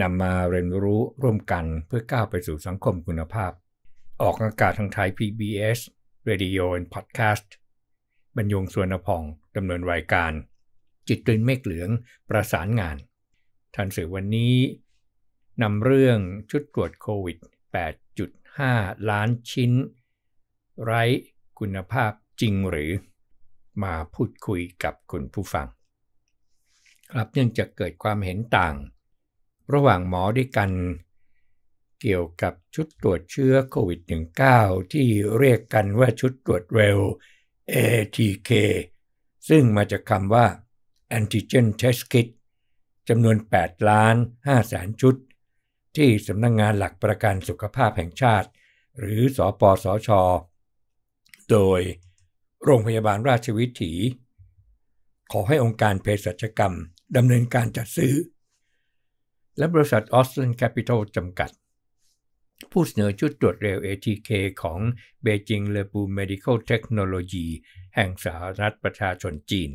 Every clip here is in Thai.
นำมาเรียนรู้ร่วมกันเพื่อก้าวไปสู่สังคมคุณภาพ ออกอากาศทางไทย PBS Radio and Podcast บรรยงสวนพองดำเนินรายการ จิตตรินเมฆเหลืองประสานงาน ทันสื่อวันนี้นำเรื่องชุดตรวจโควิด8.5 ล้านชิ้น ไร้คุณภาพจริงหรือมาพูดคุยกับคุณผู้ฟังครับเนื่องจากเกิดความเห็นต่างระหว่างหมอด้วยกันเกี่ยวกับชุดตรวจเชื้อโควิด -19 ที่เรียกกันว่าชุดตรวจเร็ว ATK ซึ่งมาจากคำว่า Antigen Test Kit จำนวน8ล้าน5แสนชุด ที่สำนักงงานหลักประกันสุขภาพแห่งชาติ หรือสอปอสอชอโดยโรงพยาบาลราชวิถี ขอให้องค์การเภสัชกรรมดำเนินการจัดซื้อและบริษัทออสตินแคปิตอลจำกัด ผู้เสนอชุดตรวจเร็ว ATK ของเบจิงเลบูเมดิคอลเทคโนโลยีแห่งสหรัฐประชาชนจีน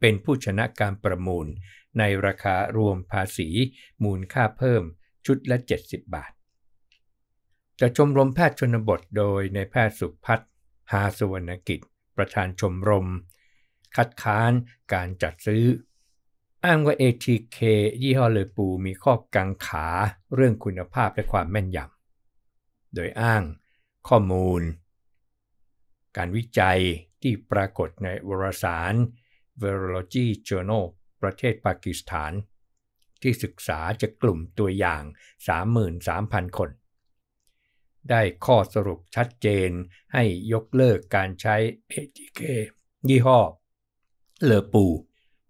เป็นผู้ชนะการประมูล ในราคารวมภาษี มูลค่าเพิ่มชุดละ 70 บาท จะชมรมแพทย์ชนบทโดยในแพทย์สุพัฒน์หาสวรรณกิจ ประธานชมรม คัดค้านการจัดซื้ออ้างว่า ATK ยี่ห้อเลอปูมีข้อกังขาเรื่องคุณภาพและความแม่นยำ โดยอ้างข้อมูล การวิจัยที่ปรากฏในวารสาร Virology Journal ประเทศปากีสถาน ที่ศึกษาจากกลุ่มตัวอย่าง 33,000 คน ได้ข้อสรุปชัดเจนให้ยกเลิกการใช้ ATK ยี่ห้อเลอปู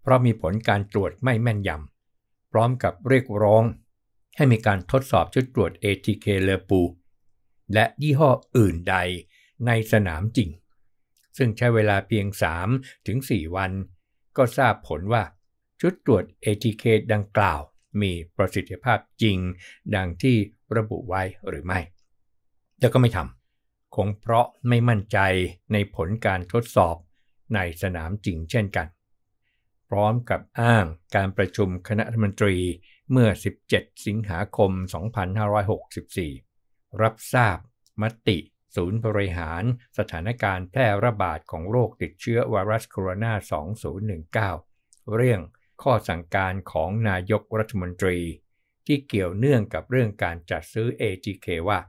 เพราะมีผลการตรวจไม่แม่นยำ พร้อมกับเรียกร้อง ให้มีการทดสอบชุดตรวจ ATK เลปู และยี่ห้ออื่นใดในสนามจริง ซึ่งใช้เวลาเพียง3ถึงวัน ก็ทราบผลว่าชุดตรวจ ATK ดังกล่าว มีประสิทธิภาพจริง ดังที่ระบุไว้หรือไม่ แต่ก็ไม่ทำ คงเพราะไม่มั่นใจในผลการทดสอบในสนามจริง เช่นกันร้อมกับอ้างการประชุมคณะรัฐมนตรีเมื่อ 17 สิงหาคม 2564 รับทราบมติศูนย์บริหาร สถานการณ์แพร่ระบาดของโรคติดเชื้อไวรัสโคโรนา 2019 เรื่องข้อสั่งการของนายกรัฐมนตรี ที่เกี่ยวเนื่องกับเรื่องการจัดซื้อ ATK ว่า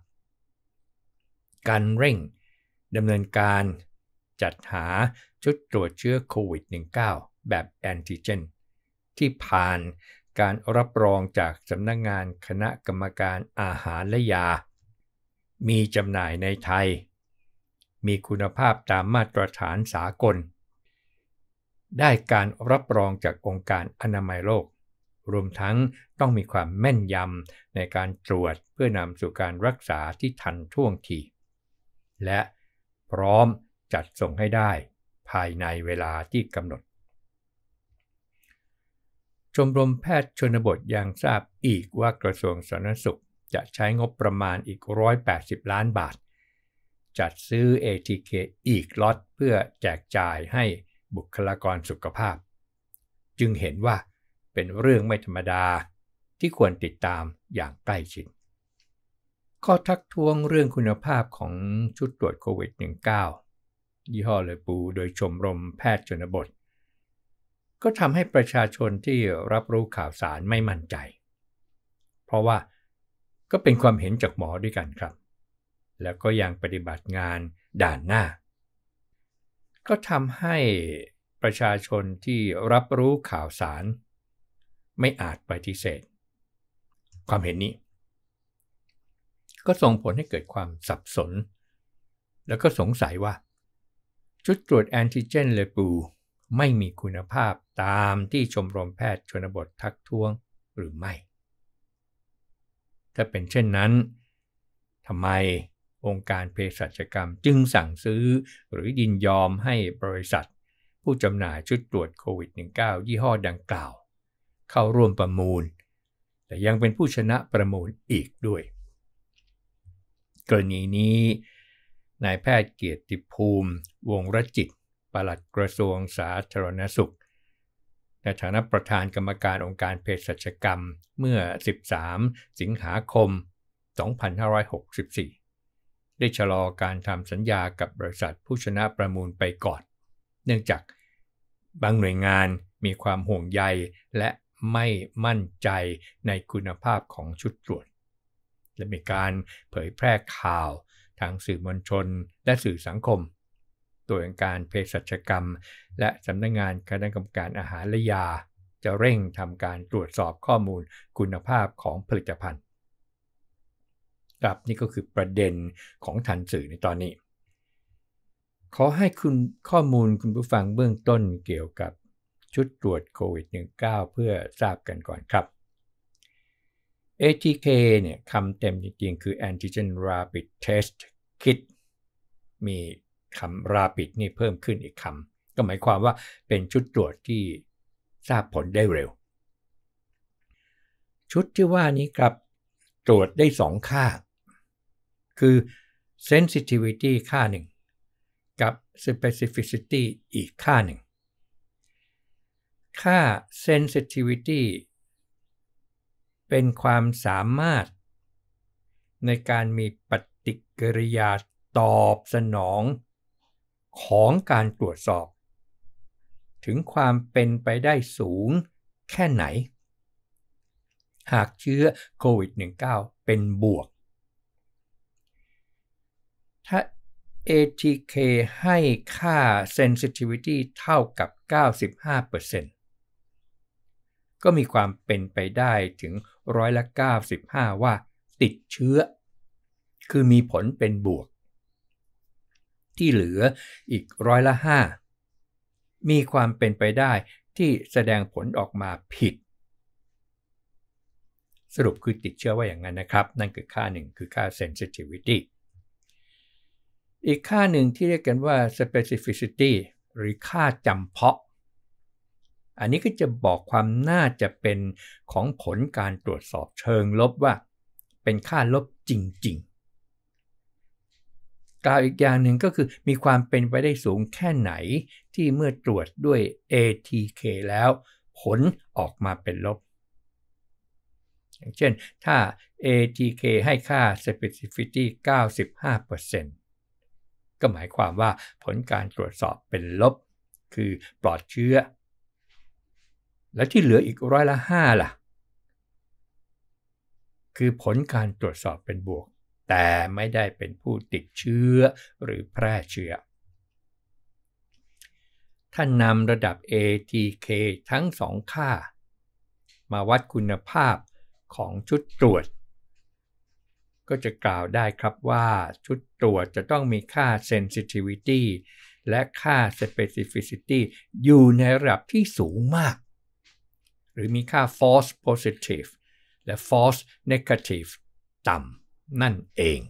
การเร่งดำเนินการจัดหาชุดตรวจเชื้อโควิด -19 แบบแอนติเจนที่ผ่านการรับรองจากสำนักงงานคณะกรรมการอาหารและยา มีจำหน่ายในไทย มีคุณภาพตามมาตรฐานสากล ได้การรับรองจากองค์การอนามัยโลก รวมทั้งต้องมีความแม่นยำในการตรวจเพื่อนำสู่การรักษาที่ทันท่วงที และพร้อมจัดส่งให้ได้ ภายในเวลาที่กำหนดชมรมแพทย์ชนบทยังทราบอีกว่ากระทรวงสาธารณสุขจะใช้งบประมาณอีก 180 ล้านบาท จัดซื้อ ATK อีกล็อตเพื่อแจกจ่ายให้บุคลากรสุขภาพ จึงเห็นว่าเป็นเรื่องไม่ธรรมดาที่ควรติดตามอย่างใกล้ชิดข้อทักท้วงเรื่องคุณภาพของชุดตรวจโควิด -19 ยี่ห้อเลยปูโดยชมรมแพทย์ชนบทก็ทำให้ประชาชนที่รับรู้ข่าวสารไม่มั่นใจ เพราะว่าก็เป็นความเห็นจากหมอด้วยกันครับ แล้วก็ยังปฏิบัติงานด่านหน้า ก็ทำให้ประชาชนที่รับรู้ข่าวสาร ไม่อาจปฏิเสธความเห็นนี้ ก็ส่งผลให้เกิดความสับสน แล้วก็สงสัยว่า ชุดตรวจแอนติเจนเลปูไม่มีคุณภาพตามที่ชมรมแพทย์ชนบททักท้วงหรือไม่ ถ้าเป็นเช่นนั้นทำไมองค์การเภสัชกรรมจึงสั่งซื้อหรือยินยอมให้บริษัท ผู้จำหน่ายชุดตรวจโควิด -19 ยี่ห้อดังกล่าว เข้าร่วมประมูล แต่ยังเป็นผู้ชนะประมูลอีกด้วย กรณีนี้นายแพทย์เกียรติภูมิวงรจิตปลัดกระทรวงสาธารณสุขในฐานะประธานกรรมการองค์การเภสัชกรรมเมื่อ 13 สิงหาคม 2564 ได้ชะลอการทำสัญญากับบริษัทผู้ชนะประมูลไปก่อน เนื่องจากบางหน่วยงานมีความห่วงใยและไม่มั่นใจในคุณภาพของชุดตรวจ และมีการเผยแพร่ข่าวทางสื่อมวลชนและสื่อสังคมตัวอการเภสัชกรรม และสำนักงงานคณะกรรมการอาหารและยา จะเร่งทำการตรวจสอบข้อมูลคุณภาพของผลิตภัณฑ์ครับนี่ก็คือประเด็นของทันสื่อในตอนนี้ ขอให้คุณข้อมูลคุณผู้ฟังเบื้องต้นเกี่ยวกับชุดตรวจโควิด -19 เพื่อทราบกันก่อนครับ ATK เนี่ยคำเต็มจริงๆคือ Antigen Rapid Test Kit มีคำราปิดนี่เพิ่มขึ้นอีกคำ ก็หมายความว่าเป็นชุดตรวจที่ทราบผลได้เร็ว ชุดที่ว่านี้ครับตรวจได้สองค่า คือ sensitivity ค่าหนึ่ง กับ specificity อีกค่าหนึ่ง ค่า sensitivity เป็นความสามารถในการมีปฏิกิริยาตอบสนองของการตรวจสอบถึงความเป็นไปได้สูงแค่ไหนหากเชื้อโควิด -19 เป็นบวกถ้า ATK ให้ค่า sensitivity เท่ากับ 95%ก็มีความเป็นไปได้ถึงร้อยละ95 ว่าติดเชื้อ คือมีผลเป็นบวกที่เหลืออีกร้อยละห้ามีความเป็นไปได้ที่แสดงผลออกมาผิด สรุปคือติดเชื้อว่าอย่างนั้นนะครับ นั่นคือค่าหนึ่งคือค่า sensitivity อีกค่าหนึ่งที่เรียกกันว่า specificity หรือค่าจำเพาะ อันนี้ก็จะบอกความน่าจะเป็นของผลการตรวจสอบเชิงลบว่าเป็นค่าลบจริงๆกล่าวอีกอย่างหนึ่งก็คือมีความเป็นไปได้สูงแค่ไหนที่เมื่อตรวจด้วย ATK แล้วผลออกมาเป็นลบ อย่างเช่นถ้า ATK ให้ค่า specificity 95%ก็หมายความว่าผลการตรวจสอบเป็นลบ คือปลอดเชื้อ และที่เหลืออีกร้อยละ 5 ล่ะ คือผลการตรวจสอบเป็นบวกแต่ไม่ได้เป็นผู้ติดเชื้อหรือแพร่เชื้อ ถ้านำระดับ ATK ทั้งสองค่า มาวัดคุณภาพของชุดตรวจ ก็จะกล่าวได้ครับว่า ชุดตรวจจะต้องมีค่า sensitivity และค่า specificity อยู่ในระดับที่สูงมาก หรือมีค่า false positive และ false negative ต่ำนั่นเอง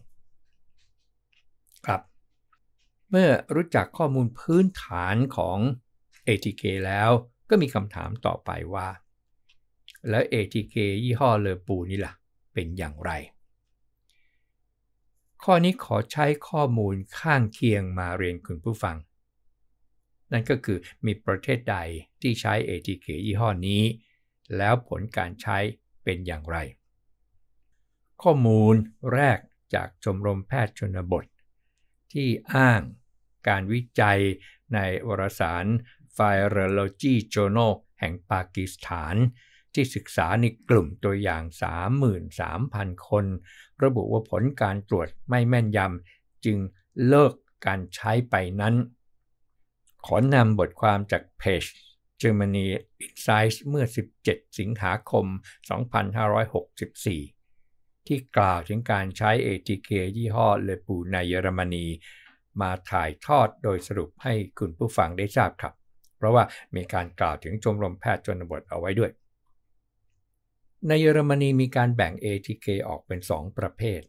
ครับ เมื่อรู้จักข้อมูลพื้นฐานของ ATK แล้วก็มีคำถามต่อไปว่า แล้ว ATK ยี่ห้อเลอปูนี่ล่ะ เป็นอย่างไร ข้อนี้ขอใช้ข้อมูลข้างเคียงมาเรียนคุณผู้ฟัง นั่นก็คือมีประเทศใดที่ใช้ ATK ยี่ห้อนี้ แล้วผลการใช้เป็นอย่างไรข้อมูลแรกจากชมรมแพทย์ชนบท ที่อ้างการวิจัยในวารสาร Virology Journal แห่งปากีสถาน ที่ศึกษาในกลุ่มตัวอย่าง 33,000 คน ระบุว่าผลการตรวจไม่แม่นยำจึงเลิกการใช้ไปนั้น ขอนำบทความจากเพจ Germany Insights เมื่อ 17 สิงหาคม 2564ที่กล่าวถึงการใช้ ATK ยี่ห้อเลปูในเยอรมนี มาถ่ายทอดโดยสรุปให้คุณผู้ฟังได้ทราบครับ เพราะว่ามีการกล่าวถึงชมรมแพทย์ชนบทเอาไว้ด้วย ในเยอรมนีมีการแบ่ง ATK ออกเป็น 2 ประเภท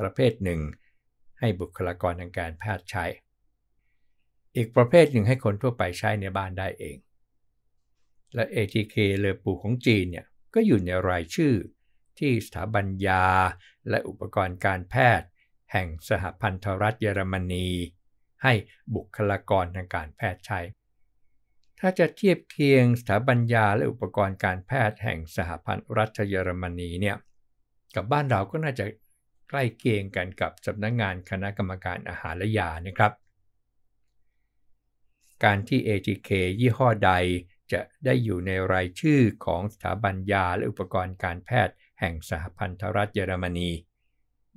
ประเภทหนึ่งให้บุคลากรทางการแพทย์ใช้ อีกประเภทหนึ่งให้คนทั่วไปใช้ในบ้านได้เอง และ ATK เลปูของจีนเนี่ยก็อยู่ในรายชื่อที่สถาบันยาและอุปกรณ์การแพทย์ แห่งสหพันธรัฐเยอรมนีให้บุคลากรทางการแพทย์ใช้ ถ้าจะเทียบเคียงสถาบันยาและอุปกรณ์การแพทย์ แห่งสหพันธรัฐเยอรมนีเนี่ย กับบ้านเราก็น่าจะใกล้เคียงกันกับสำนักงงานคณะกรรมการอาหารและยานะครับ การที่ ATK ยี่ห้อใดจะได้อยู่ในรายชื่อของสถาบันยาและอุปกรณ์การแพทย์แห่งสหพันธรัฐเยอรมนี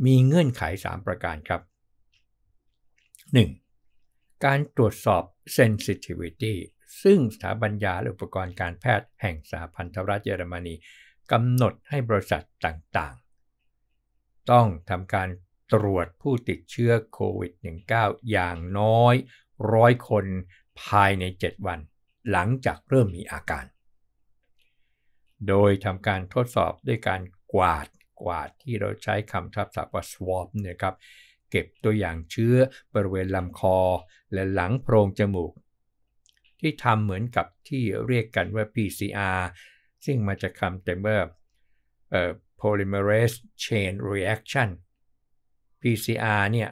มีเงื่อนไข 3 ประการครับ 1. การตรวจสอบ sensitivity ซึ่งสถาบันยาและอุปกรณ์การแพทย์แห่งสหพันธรัฐเยอรมนีกำหนดให้บริษัทต่างๆ ต้องทำการตรวจผู้ติดเชื้อโควิด -19 อย่างน้อยร้อยคนภายใน 7 วันหลังจากเริ่มมีอาการโดยทำการทดสอบด้วยการกวาดกวาดที่เราใช้คำทับศัพท์ว่า swab เนี่ยครับเก็บตัวอย่างเชื้อบริเวณลำคอ และหลังโพรงจมูก ที่ทำเหมือนกับที่เรียกกันว่า PCR ซึ่งมาจากคำเต็่เบอ่อ polymerase chain reaction PCR เนี่ย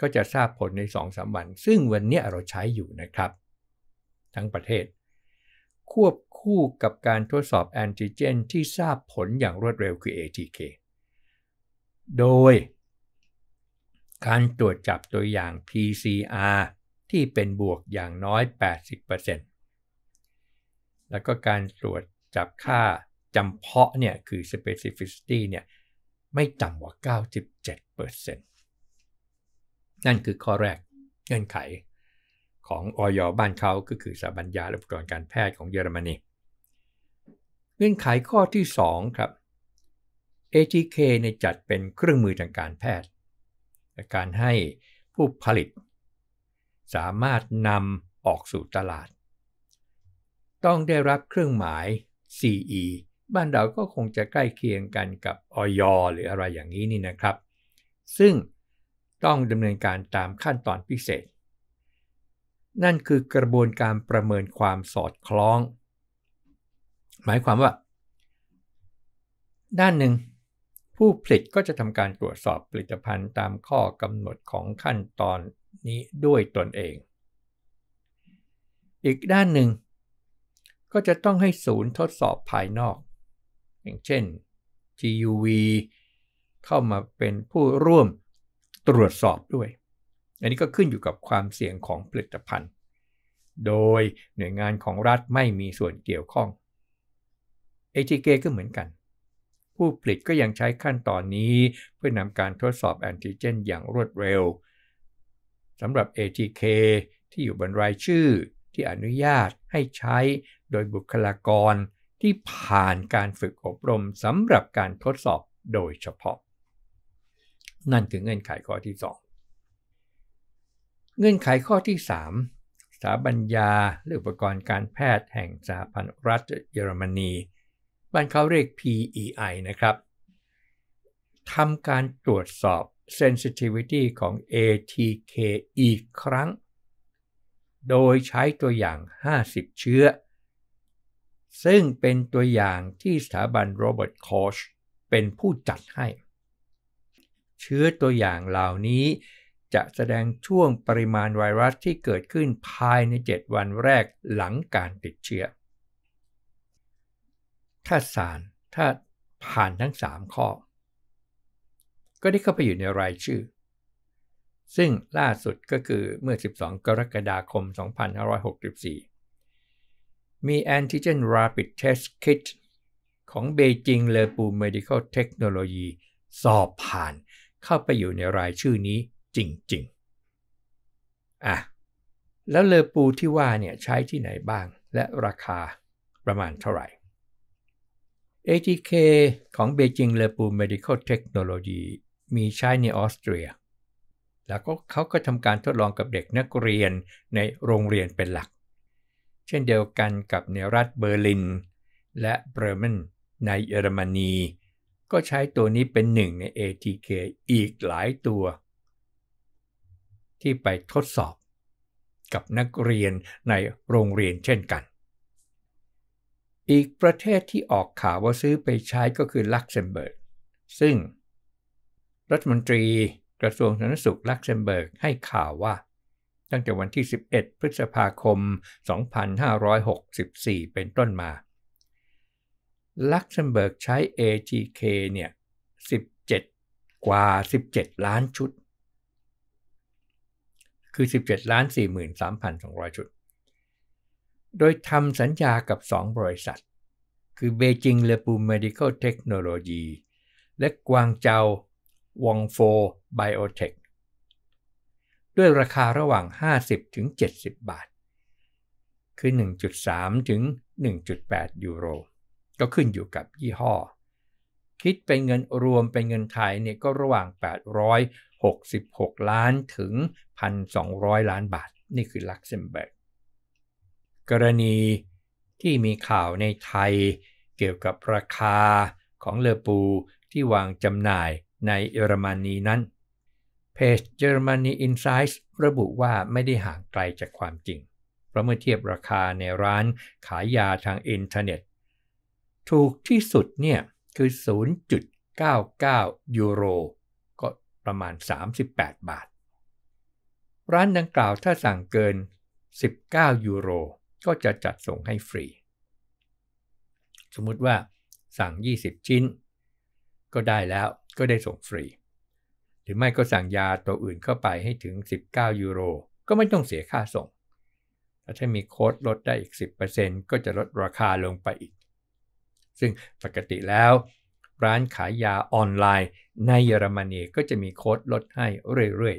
ก็จะทราบผลใน2-3วันซึ่งวันนี้เราใช้อยู่นะครับ ทั้งประเทศควบคู่กับการทดสอบแอนติเจนที่ทราบผลอย่างรวดเร็วคือ ATK โดย การตรวจจับตัวอย่าง PCR ที่เป็นบวกอย่างน้อย 80%แล้วก็การตรวจจับค่าจำเพาะเนี่ยคือ specificity เนี่ยไม่ต่ำกว่า 97%นั่นคือข้อแรกเงื่อนไขของออยบ้านเขา ก็คือสถาบันยาและอุปกรณ์การแพทย์ของเยอรมนีเงื่อนไขข้อที่2ครับ ATK ในจัดเป็นเครื่องมือทางการแพทย์ และการให้ผู้ผลิต สามารถนำออกสู่ตลาด ต้องได้รับเครื่องหมาย CE บ้านเราก็คงจะใกล้เคียงกันกับออยหรืออะไรอย่างนี้นี่นะครับ ซึ่งต้องดำเนินการตามขั้นตอนพิเศษนั่นคือกระบวนการประเมินความสอดคล้อง หมายความว่า ด้านหนึ่ง ผู้ผลิตก็จะทำการตรวจสอบผลิตภัณฑ์ตามข้อกำหนดของขั้นตอนนี้ด้วยตนเอง อีกด้านหนึ่ง ก็จะต้องให้ศูนย์ทดสอบภายนอก อย่างเช่น TUV เข้ามาเป็นผู้ร่วมตรวจสอบด้วยอันนี้ก็ขึ้นอยู่กับความเสี่ยงของผลิตภัณฑ์ โดยหน่วยงานของรัฐไม่มีส่วนเกี่ยวข้อง ATK ก็เหมือนกัน ผู้ผลิตก็ยังใช้ขั้นตอนนี้เพื่อนำการทดสอบแอนติเจน อย่างรวดเร็วสำหรับ ATK ที่อยู่บนรายชื่อที่อนุญาตให้ใช้ โดยบุคลากรที่ผ่านการฝึกอบรมสำหรับการทดสอบโดยเฉพาะ นั่นคือเงื่อนไขข้อที่ 2เงื่อนไขข้อที่ 3 สถาบันยาหรืออุปกรณ์การแพทย์แห่งสาพันธรัฐเยอรมนีบ้านเขาเรียก PEI นะครับทำการตรวจสอบ sensitivity ของ ATK อีกครั้ง โดยใช้ตัวอย่าง 50 เชื้อ ซึ่งเป็นตัวอย่างที่สถาบันโรเบิร์ตคอชเป็นผู้จัดให้ เชื้อตัวอย่างเหล่านี้จะแสดงช่วงปริมาณไวรัสที่เกิดขึ้นภายใน 7 วันแรกหลังการติดเชื้อ ถ้าสารถ้าผ่านทั้ง 3 ข้อ ก็ได้เข้าไปอยู่ในรายชื่อ ซึ่งล่าสุดก็คือเมื่อ 12 กรกฎาคม 2564 มีแอนติเจน Rapid Test Kit ของเบจิงเลปู Medical Technology สอบผ่านเข้าไปอยู่ในรายชื่อนี้จริงๆอ่ะ แล้วเลอปูที่ว่าเนี่ยใช้ที่ไหนบ้างและราคาประมาณเท่าไหร่ ATK ของเบจิงเลอปู Medical Technology มีใช้ในออสเตรีย แล้วก็เขาก็ทำการทดลองกับเด็กนักเรียนในโรงเรียนเป็นหลัก เช่นเดียวกันกับในรัฐเบอร์ลิน และเบรเมนในเยอรมนี ก็ใช้ตัวนี้เป็นหนึ่งใน ATK อีกหลายตัวที่ไปทดสอบกับนักเรียนในโรงเรียนเช่นกัน อีกประเทศที่ออกข่าวว่าซื้อไปใช้ก็คือลักเซมเบิร์ก ซึ่ง รัฐมนตรีกระทรวงสาธารณสุขลักเซมเบิร์กให้ข่าวว่า ตั้งแต่วันที่ 11 พฤษภาคม 2564 เป็นต้นมาลักเซมเบิร์กใช้ ATK เนี่ย 17 กว่า 17 ล้านชุดคือ 17ล้าน43,200 ชุด โดยทำสัญญากับ 2 บริษัท คือเบจิงเลปู Medical Technology และกวางเจาวองโฟไบโอเทคด้วยราคาระหว่าง 50 ถึง 70 บาท คือ 1.3 ถึง 1.8 ยูโร ก็ขึ้นอยู่กับยี่ห้อ คิดเป็นเงินรวมเป็นเงินไทยเนี่ยก็ระหว่าง 800 66 ล้านถึง 1,200 ล้านบาท นี่คือลักเซมเบิร์กกรณีที่มีข่าวในไทย เกี่ยวกับราคาของเลอปูที่วางจำหน่ายในเยอรมนีนั้นเพจ Germany Insights ระบุว่าไม่ได้ห่างไกลจากความจริง เพราะเมื่อเทียบราคาในร้านขายยาทางอินเทอร์เน็ต ถูกที่สุดเนี่ยคือ 0.99 ยูโรประมาณ 38 บาท ร้านดังกล่าวถ้าสั่งเกิน 19 ยูโร ก็จะจัดส่งให้ฟรี สมมุติว่าสั่ง 20 ชิ้น ก็ได้แล้วก็ได้ส่งฟรี หรือไม่ก็สั่งยาตัวอื่นเข้าไปให้ถึง 19 ยูโร ก็ไม่ต้องเสียค่าส่งถ้ามีโค้ดลดได้อีก 10%ก็จะลดราคาลงไปอีก ซึ่งปกติแล้วร้านขายยาออนไลน์ในเยอรมนีก็จะมีโค้ดลดให้เรื่อย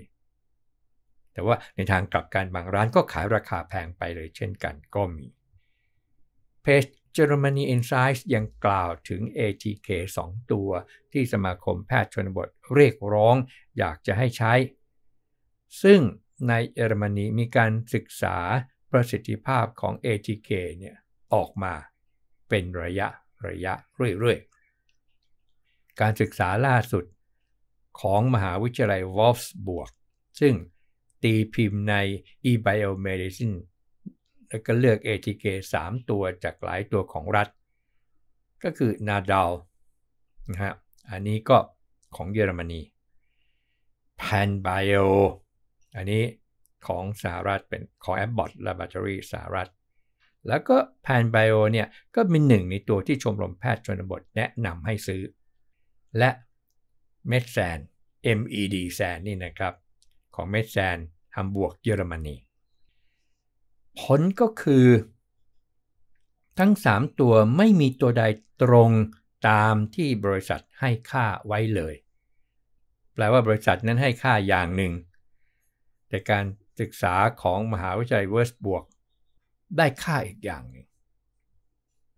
ๆ แต่ว่าในทางกลับกันบางร้านก็ขายราคาแพงไปเลยเช่นกันก็มีเพจ Germany Insights ยังกล่าวถึง ATK 2ตัวที่สมาคมแพทย์ชนบทเรียกร้องอยากจะให้ใช้ ซึ่งในเยอรมนีมีการศึกษาประสิทธิภาพของ ATK เนี่ยออกมาเป็นระยะระยะเรื่อยๆการศึกษาล่าสุดของมหาวิทยาลัยวอลฟส์บวกซึ่งตีพิมพ์ใน eBiomedicine แล้วก็เลือก ATK 3 ตัวจากหลายตัวของรัฐ ก็คือนาดาวนะฮะ อันนี้ก็ของเยอรมนี Pan Bio อันนี้ของสหรัฐเป็นของ Abbott Laboratory สหรัฐ แล้วก็ Pan Bio เนี่ยก็เป็นหนึ่งในตัวที่ชมรมแพทย์ชนบทแนะนำให้ซื้อและเมดแซน MED แซนนี่นะครับของเมดแซนฮัมบวกเยอรมนีผลก็คือ ทั้ง3ตัวไม่มีตัวใดตรงตามที่บริษัทให้ค่าไว้เลยแปลว่าบริษัทนั้นให้ค่าอย่างหนึ่ง แต่การศึกษาของมหาวิทยาลัยเวิร์สบวกได้ค่าอีกอย่างหนึ่ง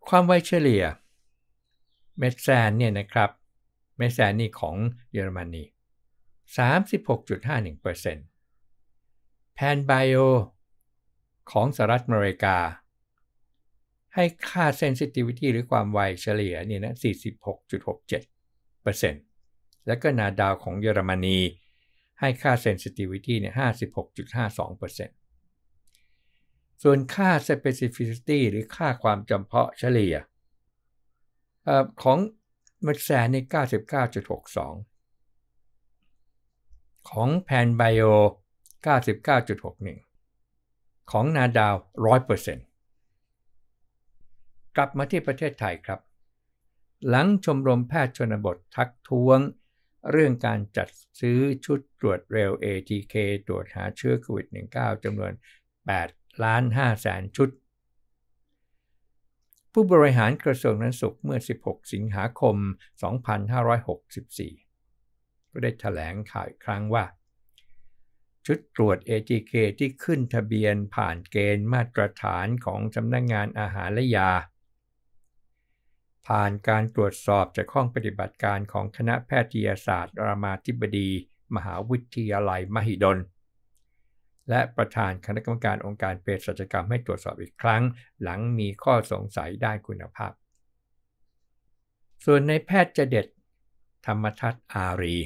ความไวเฉลี่ยเมดแซนเนี่ยนะครับมสซานีของเยอรมนี 36.51%แพนไบโอของสหรัฐอเมริกา ให้ค่าเซนซิติวิตี้หรือความไวเฉลี่ยนี่นะ46.67%แล้วก็นาดาวของเยอรมนี ให้ค่าเซนซิติวิตี้เนี่ย56.52%ส่วนค่าเปซิฟิซิตี้หรือค่าความจำเพาะเฉลี่ยของมันแสนใน 99.62 ของแพนไบโอ 99.61 ของนาดาว 100%กลับมาที่ประเทศไทยครับ หลังชมรมแพทย์ชนบททักท้วง เรื่องการจัดซื้อชุดตรวจเร็ว ATK ตรวจหาเชื้อโควิด -19 จำนวน 8 ล้าน 5 แสนชุดผู้บริหารกระทรวงสาธารณสุขเมื่อ 16 สิงหาคม 2564 ก็ได้แถลงข่าวอีกครั้งว่า ชุดตรวจ ATK ที่ขึ้นทะเบียนผ่านเกณฑ์มาตรฐานของสำนักงงานอาหารและยา ผ่านการตรวจสอบจากห้องปฏิบัติการของคณะแพทยศาสตร์ รามาธิบดี มหาวิทยาลัยมหิดลและประธานคณะกรรมการองค์การเภสัชกรรมให้ตรวจสอบอีกครั้ง หลังมีข้อสงสัยด้านคุณภาพ ส่วนในแพทย์เจเด็ดธรรมทัศน์อารี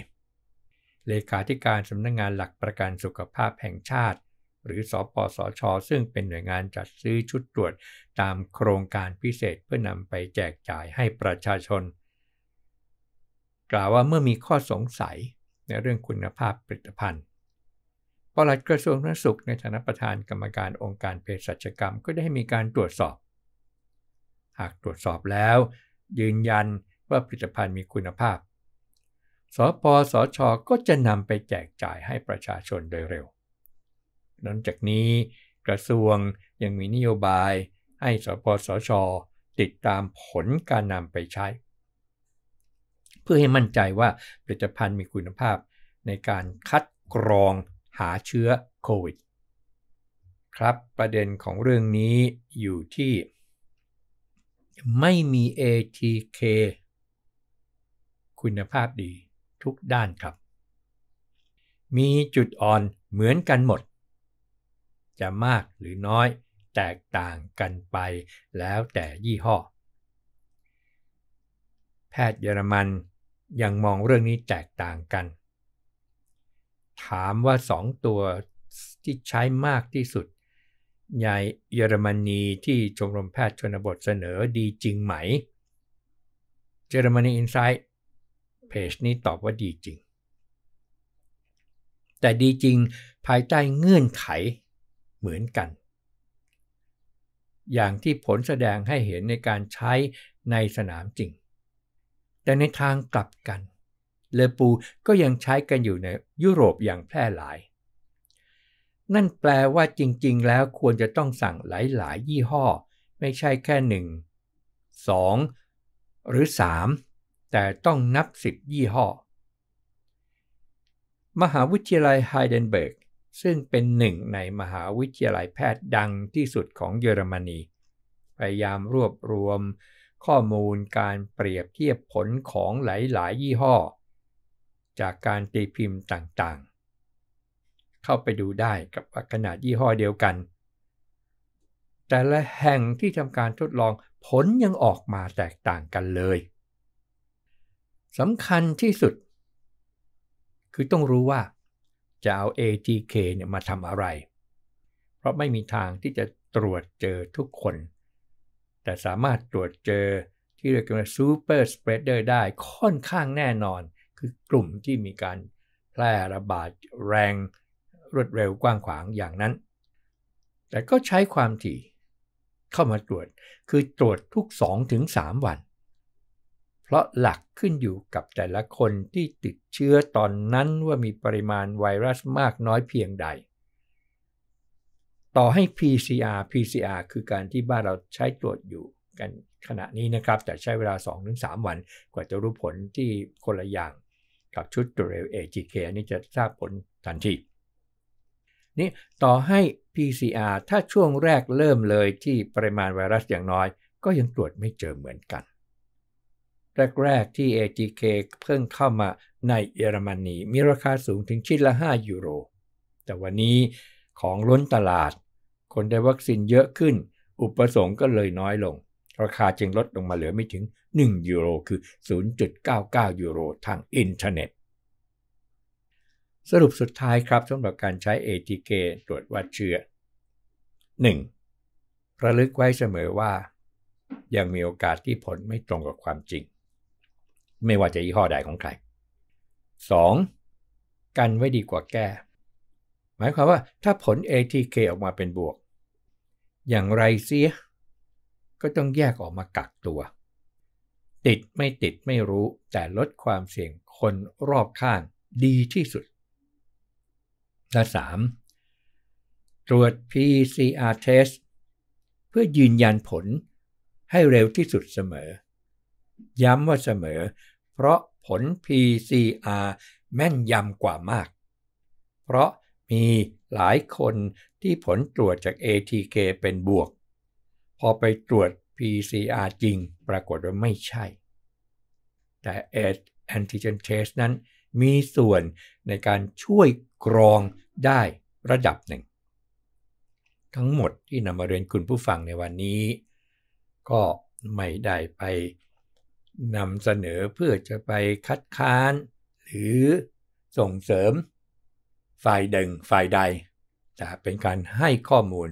เลขาธิการสำนักงงานหลักประกันสุขภาพแห่งชาติ หรือสอปสอชอซึ่งเป็นหน่วยงานจัดซื้อชุดตรวจตามโครงการพิเศษเพื่อนำไปแจกจ่ายให้ประชาชน กล่าวว่าเมื่อมีข้อสงสัยในเรื่องคุณภาพผลิตภัณฑ์ปลัดกระทรวงสาธารณสุขในฐานะประธานกรรมการองค์การเภสัชกรรมก็ได้มีการตรวจสอบ หากตรวจสอบแล้ว ยืนยันว่าผลิตภัณฑ์มีคุณภาพ สปสชก็จะนำไปแจกจ่ายให้ประชาชนโดยเร็ว นอกจากนี้กระทรวงยังมีนโยบาย ให้สปสชติดตามผลการนำไปใช้ เพื่อให้มั่นใจว่าผลิตภัณฑ์มีคุณภาพในการคัดกรองหาเชื้อโควิด ครับประเด็นของเรื่องนี้อยู่ที่ ไม่มี ATK คุณภาพดีทุกด้านครับ มีจุดอ่อนเหมือนกันหมด จะมากหรือน้อยแตกต่างกันไปแล้วแต่ยี่ห้อ แพทย์เยอรมันยังมองเรื่องนี้แตกต่างกันถามว่าสองตัวที่ใช้มากที่สุดยายเยอรมนีที่ชมรมแพทย์ชนบทเสนอดีจริงไหมเยอรมนีอินไซต์เพจนี้ตอบว่าดีจริง แต่ดีจริงภายใต้เงื่อนไขเหมือนกัน อย่างที่ผลแสดงให้เห็นในการใช้ในสนามจริง แต่ในทางกลับกันเลปูก็ยังใช้กันอยู่ในยุโรปอย่างแพร่หลาย นั่นแปลว่าจริงๆ แล้วควรจะต้องสั่งหลายๆ ยี่ห้อ ไม่ใช่แค่หนึ่งสองหรือสามแต่ต้องนับสิบยี่ห้อ มหาวิทยาลัยไฮเดนเบิร์ก ซึ่งเป็นหนึ่งในมหาวิทยาลัยแพทย์ดังที่สุดของเยอรมนีพยายามรวบรวมข้อมูลการเปรียบเทียบผลของหลายๆ ยี่ห้อจากการตีพิมพ์ต่างๆ เข้าไปดูได้กับขนาดยี่ห้อเดียวกัน แต่ละแห่งที่ทำการทดลองผลยังออกมาแตกต่างกันเลย สำคัญที่สุด คือต้องรู้ว่า จะเอา ATK เนี่ยมาทำอะไร เพราะไม่มีทางที่จะตรวจเจอทุกคน แต่สามารถตรวจเจอที่เรียกว่า super spreader ได้ค่อนข้างแน่นอนคือกลุ่มที่มีการแพร่ระบาดแรงรวดเร็วกว้างขวางอย่างนั้น แต่ก็ใช้ความถี่เข้ามาตรวจคือตรวจทุก 2-3 วัน เพราะหลักขึ้นอยู่กับแต่ละคนที่ติดเชื้อตอนนั้นว่ามีปริมาณไวรัสมากน้อยเพียงใด ต่อให้ PCR PCR คือการที่บ้านเราใช้ตรวจอยู่กันขณะนี้นะครับ แต่ใช้เวลา 2-3 วัน กว่าจะรู้ผลที่คนละอย่างกับชุดตัวเอ AGK อันนี้จะทราบผลทันที นี่ต่อให้ PCR ถ้าช่วงแรกเริ่มเลยที่ปริมาณไวรัสอย่างน้อย ก็ยังตรวจไม่เจอเหมือนกัน แรกๆที่ AGK เพิ่งเข้ามาในเยอรมนี มีราคาสูงถึงชิ้นละ 5 ยูโร แต่วันนี้ของล้นตลาด คนได้วัคซีนเยอะขึ้น อุปสงค์ก็เลยน้อยลงราคาจึงลดลงมาเหลือไม่ถึง 1 ยูโร คือ 0.99 ยูโรทางอินเทอร์เน็ต สรุปสุดท้ายครับสำหรับการใช้ ATK ตรวจวัดเชื้อ 1. ระลึกไว้เสมอว่า ยังมีโอกาสที่ผลไม่ตรงกับความจริง ไม่ว่าจะยี่ห้อใดของใคร 2. กันไว้ดีกว่าแก้ หมายความว่าถ้าผล ATK ออกมาเป็นบวก อย่างไรเสียก็ต้องแยกออกมากักตัว ติดไม่ติดไม่รู้แต่ลดความเสี่ยงคนรอบข้างดีที่สุดและ3ตรวจ PCR test เพื่อยืนยันผลให้เร็วที่สุดเสมอ ย้ำว่าเสมอเพราะผล PCR แม่นยำกว่ามาก เพราะมีหลายคนที่ผลตรวจจาก ATK เป็นบวกพอไปตรวจ PCR จริงปรากฏว่าไม่ใช่ แต่เอทแอนติเจนเทสนั้นมีส่วนในการช่วยกรองได้ระดับหนึ่ง ทั้งหมดที่นำมาเรียนคุณผู้ฟังในวันนี้ ก็ไม่ได้ไปนำเสนอเพื่อจะไปคัดค้าน หรือส่งเสริมฝ่ายเดึ่งฝ่ายใดแต่เป็นการให้ข้อมูล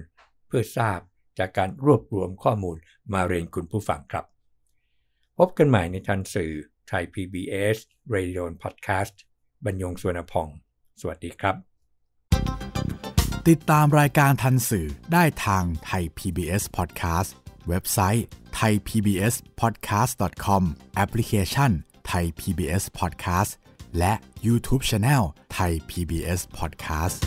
เพื่อทราบจากการรวบรวมข้อมูลมาเรียนคุณผู้ฟังครับ พบกันใหม่ในทันสื่อไทย PBS Radio Podcast บรรยงสวนพอง สวัสดีครับ ติดตามรายการทันสื่อได้ทางไทย PBS Podcast เว็บไซต์ thaipbspodcast.com แอปพลิเคชัน Thai PBS Podcast และ YouTube Channel Thai PBS Podcast